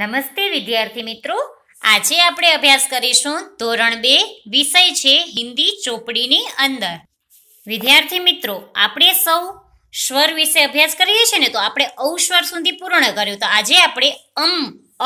નમસ્તે વિદ્યાર્થી મિત્રો આજે આપણે અભ્યાસ કરીશું ધોરણ બે વિષય છે હિન્દી ચોપડીની અંદર વિદ્યાર્થી મિત્રો આપણે સૌ સ્વર વિશે અભ્યાસ કરીએ છીએ ને તો આપણે અવસ્વર સુધી પૂર્ણ કર્યું તો આજે આપણે અમ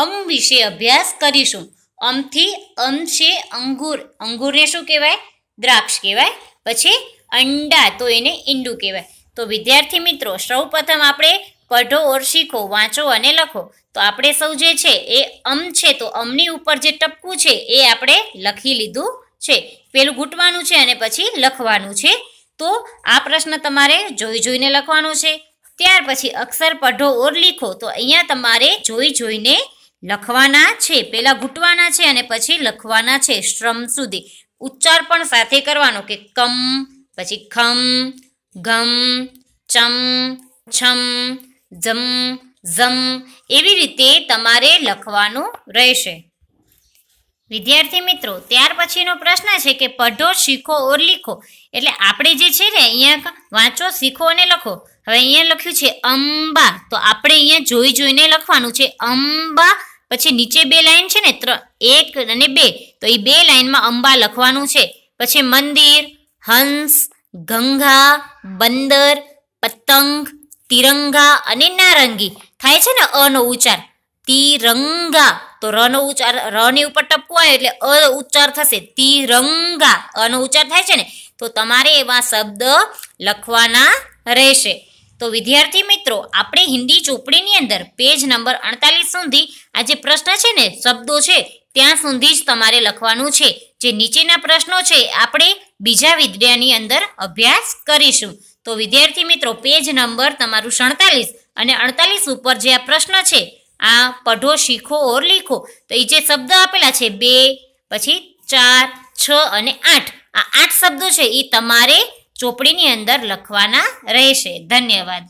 અમ વિશે અભ્યાસ કરીશું અમથી અમ છે અંગુર અંગુરને શું કહેવાય દ્રાક્ષ કહેવાય પછી અંડા તો એને ઈંડું કહેવાય તો વિદ્યાર્થી મિત્રો સૌ પ્રથમ આપણે પઢો ઓર શીખો વાંચો અને લખો તો આપણે સૌ જે છે એ અમ છે તો અમની ઉપર જે ટપકું છે એ આપણે લખી લીધું છે પેલું ઘૂંટવાનું છે અને પછી લખવાનું છે તો આ પ્રશ્ન તમારે જોઈ જોઈને લખવાનો છે ત્યાર પછી અક્ષર પઢો ઓર લીખો તો અહીંયા તમારે જોઈ જોઈને લખવાના છે પહેલાં ઘૂંટવાના છે અને પછી લખવાના છે શ્રમ સુધી ઉચ્ચાર પણ સાથે કરવાનો કે કમ પછી ખમ ગમ ચમ છમ જમ ઝમ એવી રીતે તમારે લખવાનું રહેશે વિદ્યાર્થી મિત્રો ત્યાર પછીનો પ્રશ્ન છે કે પઢો શીખો ઓર લીખો એટલે આપણે જે છે ને અહીંયા વાંચો શીખો અને લખો હવે અહીંયા લખ્યું છે અંબા તો આપણે અહીંયા જોઈ જોઈને લખવાનું છે અંબા પછી નીચે બે લાઈન છે ને ત્રણ એક અને બે તો એ બે લાઈનમાં અંબા લખવાનું છે પછી મંદિર હંસ ગંગા બંદર પતંગ તિરંગા અને નારંગી થાય છે ને અનો ઉચ્ચાર તિરંગા તો રનો ઉચ્ચાર રની ઉપર ટપકું આવે એટલે અ ઉચ્ચાર થશે તિરંગા અનો ઉચ્ચાર થાય છે ને તો તમારે એવા શબ્દ લખવાના રહેશે તો વિદ્યાર્થી મિત્રો આપણે હિન્દી ચોપડીની અંદર પેજ નંબર અડતાલીસ સુધી આ જે પ્રશ્ન છે ને શબ્દો છે ત્યાં સુધી જ તમારે લખવાનું છે જે નીચેના પ્રશ્નો છે આપણે બીજા વિદ્યાની અંદર અભ્યાસ કરીશું તો વિદ્યાર્થી મિત્રો પેજ નંબર તમારું સડતાલીસ અને અડતાલીસ ઉપર જે આ પ્રશ્ન છે આ પઢો શીખો ઓર લીખો તો એ જે શબ્દ આપેલા છે બે પછી ચાર છ અને આઠ આ આઠ શબ્દો છે એ તમારે ચોપડીની અંદર લખવાના રહેશે ધન્યવાદ